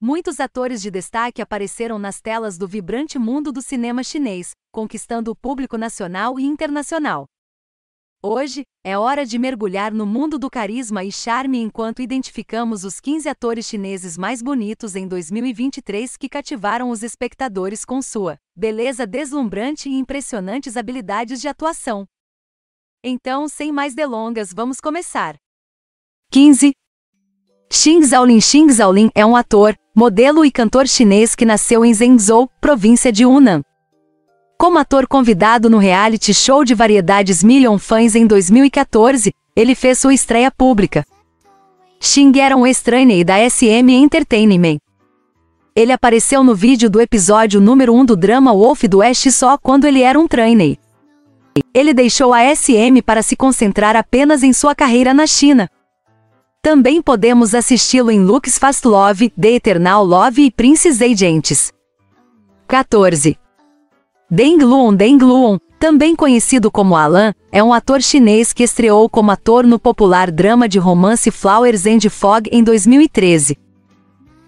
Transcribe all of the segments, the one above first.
Muitos atores de destaque apareceram nas telas do vibrante mundo do cinema chinês, conquistando o público nacional e internacional. Hoje, é hora de mergulhar no mundo do carisma e charme enquanto identificamos os 15 atores chineses mais bonitos em 2023 que cativaram os espectadores com sua beleza deslumbrante e impressionantes habilidades de atuação. Então, sem mais delongas, vamos começar. 15. Xing Zhaolin Xing Zhaolin é um ator, modelo e cantor chinês que nasceu em Zhengzhou, província de Hunan. Como ator convidado no reality show de variedades Million Fans em 2014, ele fez sua estreia pública. Xing era um estranho da SM Entertainment. Ele apareceu no vídeo do episódio número 1 do drama Wolf do Oeste só quando ele era um trainee. Ele deixou a SM para se concentrar apenas em sua carreira na China, também podemos assisti-lo em Luke's Fast Love, The Eternal Love e Princes Agents. 14. Deng Luon Deng Luon, também conhecido como Alan, é um ator chinês que estreou como ator no popular drama de romance Flowers and Fog em 2013.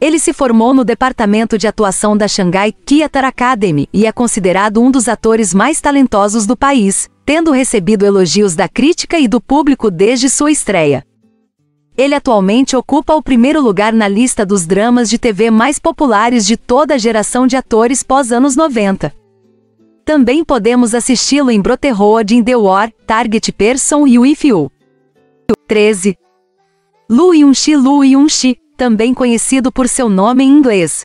Ele se formou no departamento de atuação da Shanghai Theater Academy e é considerado um dos atores mais talentosos do país, tendo recebido elogios da crítica e do público desde sua estreia. Ele atualmente ocupa o primeiro lugar na lista dos dramas de TV mais populares de toda a geração de atores pós anos 90. Também podemos assisti-lo em Brotherhood in the War, Target Person e If You. 13. Lu Yunxi Lu Yunxi, também conhecido por seu nome em inglês.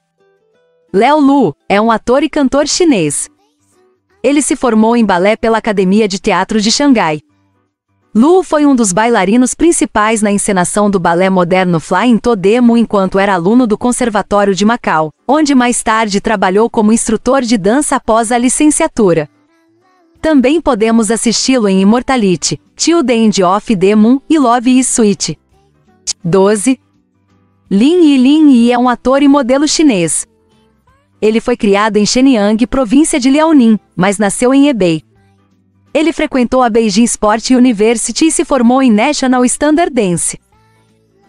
Léo Lu, é um ator e cantor chinês. Ele se formou em balé pela Academia de Teatro de Xangai, Lu foi um dos bailarinos principais na encenação do balé moderno Flying Todemo enquanto era aluno do Conservatório de Macau, onde mais tarde trabalhou como instrutor de dança após a licenciatura. Também podemos assisti-lo em Immortality, Till the End of Demon e Love is Sweet. 12. Lin Yi Lin Yi é um ator e modelo chinês. Ele foi criado em Shenyang, província de Liaoning, mas nasceu em Hebei, ele frequentou a Beijing Sport University e se formou em National Standard Dance.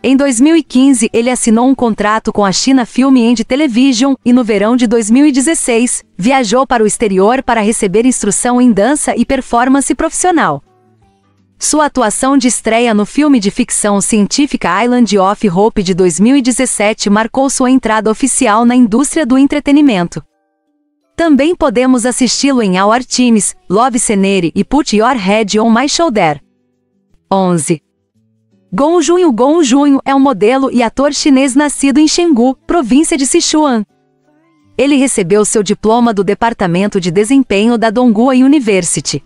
Em 2015, ele assinou um contrato com a China Film and Television e, no verão de 2016, viajou para o exterior para receber instrução em dança e performance profissional. Sua atuação de estreia no filme de ficção científica Island of Hope de 2017 marcou sua entrada oficial na indústria do entretenimento. Também podemos assisti-lo em Our Teams, Love Senere e Put Your Head on My Shoulder. 11. Gong Junho Gong Junho é um modelo e ator chinês nascido em Chengdu, província de Sichuan. Ele recebeu seu diploma do Departamento de Desempenho da Donghua University.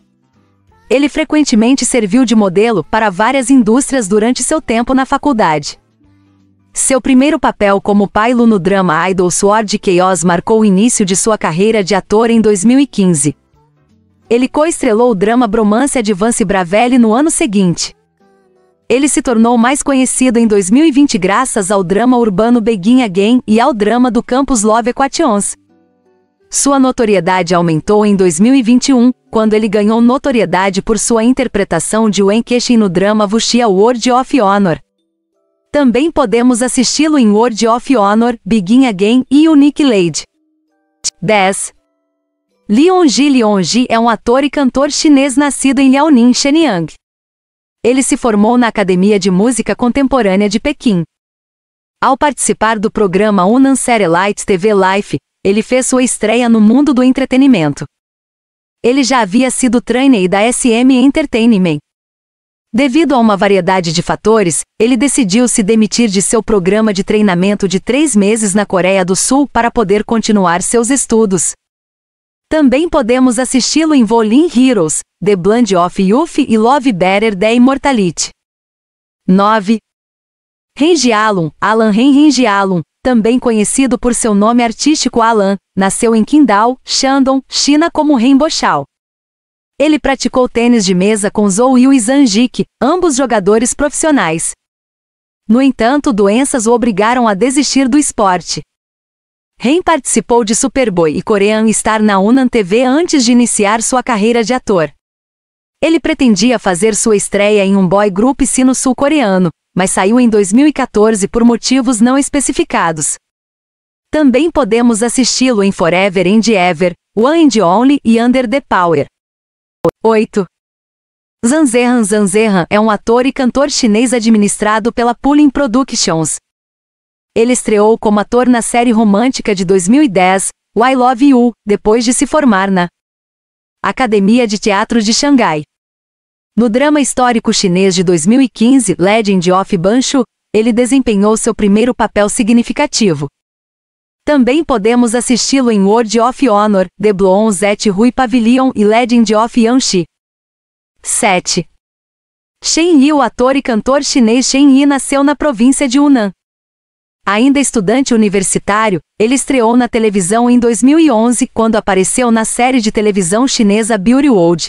Ele frequentemente serviu de modelo para várias indústrias durante seu tempo na faculdade. Seu primeiro papel como Pailu no drama Idol Sword Chaos marcou o início de sua carreira de ator em 2015. Ele coestrelou o drama Bromance Advance Bravelli no ano seguinte. Ele se tornou mais conhecido em 2020 graças ao drama urbano Begin Again e ao drama do campus Love Equations. Sua notoriedade aumentou em 2021, quando ele ganhou notoriedade por sua interpretação de Wen Keshin no drama Wuxia World of Honor. Também podemos assisti-lo em World of Honor, Begin Again e Unique Lady. 10. Lion Ji Ji é um ator e cantor chinês nascido em Liaoning, Shenyang. Ele se formou na Academia de Música Contemporânea de Pequim. Ao participar do programa Unan Satellite TV Life, ele fez sua estreia no mundo do entretenimento. Ele já havia sido trainee da SM Entertainment. Devido a uma variedade de fatores, ele decidiu se demitir de seu programa de treinamento de três meses na Coreia do Sul para poder continuar seus estudos. Também podemos assisti-lo em Volin Heroes, The Blend of Youth e Love Better The Immortality. 9. Renji Alun, Alan Ren Alun, também conhecido por seu nome artístico Alan, nasceu em Qingdao, Shandong, China como Ren Renbochao. Ele praticou tênis de mesa com Zou e Zangic, ambos jogadores profissionais. No entanto, doenças o obrigaram a desistir do esporte. Ren participou de Superboy e Korean Star na Unan TV antes de iniciar sua carreira de ator. Ele pretendia fazer sua estreia em um boy group sino sul-coreano, mas saiu em 2014 por motivos não especificados. Também podemos assisti-lo em Forever and Ever, One and Only e Under the Power. 8. Zhang Zhehan é um ator e cantor chinês administrado pela Pulling Productions. Ele estreou como ator na série romântica de 2010, Why Love You, depois de se formar na Academia de Teatro de Xangai. No drama histórico chinês de 2015, Legend of Banshu, ele desempenhou seu primeiro papel significativo. Também podemos assisti-lo em World of Honor, The Bloons at Rui Pavilion e Legend of Yanxi. 7. Shen Yi O ator e cantor chinês Shen Yi nasceu na província de Hunan. Ainda estudante universitário, ele estreou na televisão em 2011 quando apareceu na série de televisão chinesa Beauty World.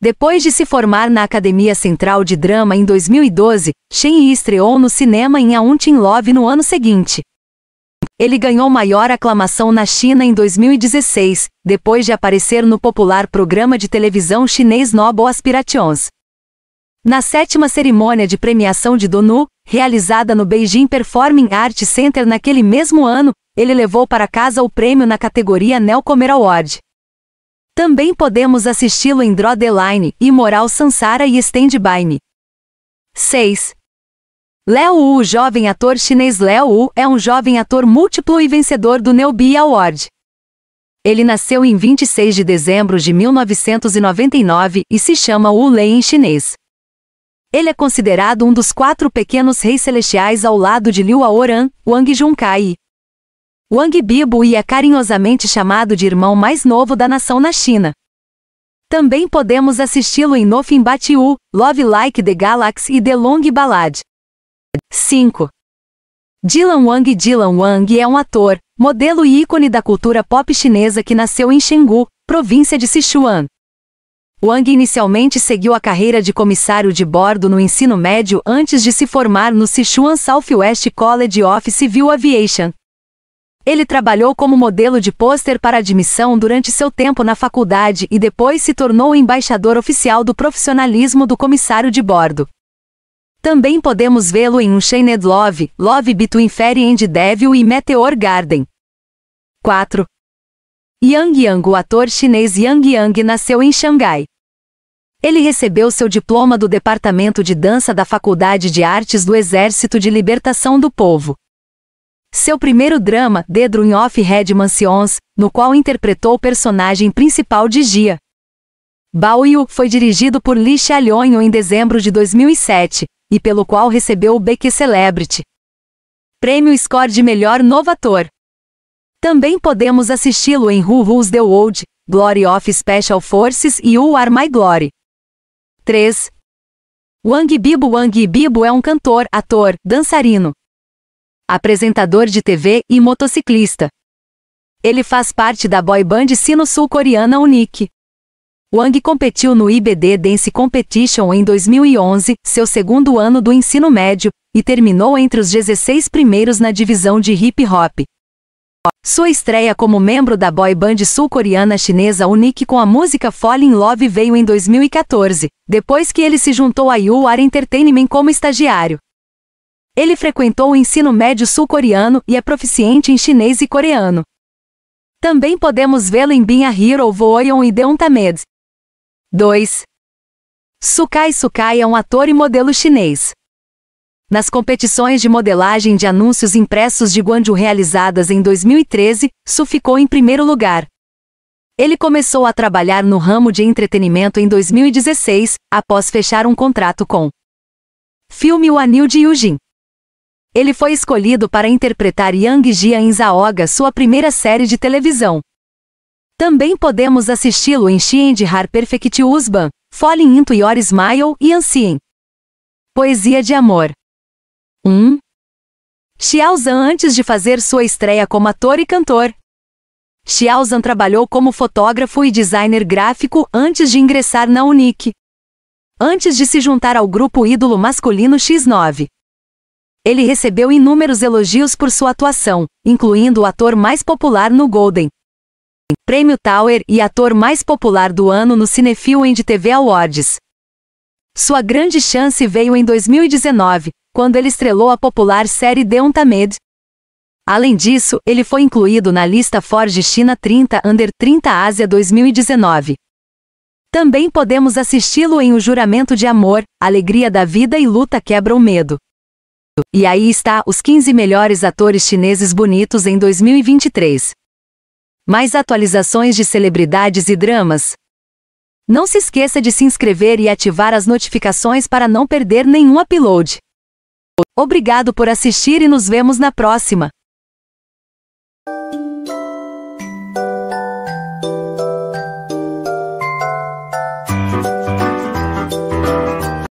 Depois de se formar na Academia Central de Drama em 2012, Shen Yi estreou no cinema em A Um Love no ano seguinte. Ele ganhou maior aclamação na China em 2016, depois de aparecer no popular programa de televisão chinês Noble Aspirations. Na sétima cerimônia de premiação de Donu, realizada no Beijing Performing Arts Center naquele mesmo ano, ele levou para casa o prêmio na categoria Nelcomer Award. Também podemos assisti-lo em Draw the Line, Imoral Sansara e Stand By Me. 6. Léo Wu, o jovem ator chinês Léo Wu, é um jovem ator múltiplo e vencedor do Neobi Award. Ele nasceu em 26 de dezembro de 1999 e se chama Wu Lei em chinês. Ele é considerado um dos quatro pequenos reis celestiais ao lado de Liu Aoran, Wang Junkai. Wang Bibo e é carinhosamente chamado de irmão mais novo da nação na China. Também podemos assisti-lo em Nofin Fin Love Like the Galaxy e The Long Ballad. 5. Dylan Wang Dylan Wang é um ator, modelo e ícone da cultura pop chinesa que nasceu em Chengdu, província de Sichuan. Wang inicialmente seguiu a carreira de comissário de bordo no ensino médio antes de se formar no Sichuan Southwest College of Civil Aviation. Ele trabalhou como modelo de pôster para admissão durante seu tempo na faculdade e depois se tornou embaixador oficial do profissionalismo do comissário de bordo. Também podemos vê-lo em Unchained Love, Love Between Fairy and Devil e Meteor Garden. 4. Yang Yang O ator chinês Yang Yang nasceu em Xangai. Ele recebeu seu diploma do Departamento de Dança da Faculdade de Artes do Exército de Libertação do Povo. Seu primeiro drama, The Off of Red Mansions, no qual interpretou o personagem principal de Gia. Bao Yu foi dirigido por Li Xiaolong em dezembro de 2007, e pelo qual recebeu o BQ Celebrity. Prêmio Score de Melhor Novo Ator. Também podemos assisti-lo em Who Rules the World, Glory of Special Forces e Who Are My Glory. 3. Wang Bibo Wang Bibo é um cantor, ator, dançarino, apresentador de TV e motociclista. Ele faz parte da boy band sino-sul-coreana Unique. Wang competiu no IBD Dance Competition em 2011, seu segundo ano do ensino médio, e terminou entre os 16 primeiros na divisão de hip hop. Sua estreia como membro da boy band sul-coreana chinesa Unique com a música Fall in Love veio em 2014, depois que ele se juntou a UR Entertainment como estagiário. Ele frequentou o ensino médio sul-coreano e é proficiente em chinês e coreano. Também podemos vê-lo em Bin a Hero Voyon e Deontamed. 2. Sukai Sukai é um ator e modelo chinês. Nas competições de modelagem de anúncios impressos de Guangzhou realizadas em 2013, Su ficou em primeiro lugar. Ele começou a trabalhar no ramo de entretenimento em 2016, após fechar um contrato com Filme O Anil de Yujin. Ele foi escolhido para interpretar Yang Jia em Zaoga, sua primeira série de televisão. Também podemos assisti-lo em de Har Perfect Usban, Falling Into Your Smile e Ancien. Poesia de Amor 1. Um. Xiaozan antes de fazer sua estreia como ator e cantor. Xiaozan trabalhou como fotógrafo e designer gráfico antes de ingressar na Unique. Antes de se juntar ao grupo ídolo masculino X9. Ele recebeu inúmeros elogios por sua atuação, incluindo o ator mais popular no Golden, Prêmio Tower e ator mais popular do ano no Cinefilm de TV Awards. Sua grande chance veio em 2019, quando ele estrelou a popular série Deontamed. Além disso, ele foi incluído na lista Forge China 30 Under 30 Ásia 2019. Também podemos assisti-lo em O Juramento de Amor, Alegria da Vida e Luta Quebra o Medo. E aí está os 15 melhores atores chineses bonitos em 2023 mais atualizações de celebridades e dramas. Não se esqueça de se inscrever e ativar as notificações para não perder nenhum upload. Obrigado por assistir e nos vemos na próxima!